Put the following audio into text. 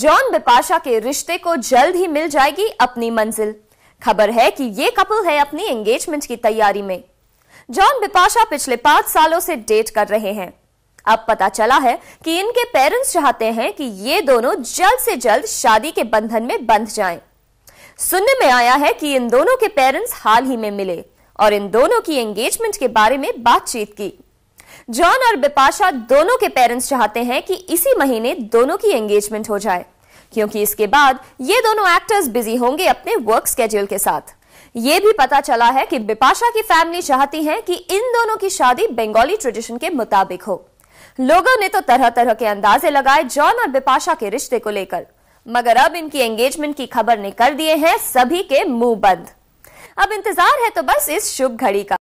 John Bipasha के रिश्ते को जल्द ही मिल जाएगी अपनी मंजिल खबर है कि ये कपल है अपनी एंगेजमेंट की तैयारी में जॉन बिपाशा पिछले पांच सालों से डेट कर रहे हैं अब पता चला है कि इनके पेरेंट्स चाहते हैं कि ये दोनों जल्द से जल्द शादी के बंधन में बंध जाएं। सुनने में आया है कि इन दोनों के पेरेंट्स हाल ही में मिले और इन दोनों की एंगेजमेंट के बारे में बातचीत की जॉन और बिपाशा दोनों के पेरेंट्स चाहते हैं कि इसी महीने दोनों की एंगेजमेंट हो जाए क्योंकि इसके बाद ये दोनों एक्टर्स बिजी होंगे अपने वर्क स्केड्यूल के साथ ये भी पता चला है कि बिपाशा की फैमिली चाहती है कि इन दोनों की शादी बंगाली ट्रेडिशन के मुताबिक हो लोगों ने तो तरह तरह के अंदाजे लगाए जॉन और बिपाशा के रिश्ते को लेकर मगर अब इनकी एंगेजमेंट की खबर ने कर दिए हैं सभी के मुंह बंद अब इंतजार है तो बस इस शुभ घड़ी का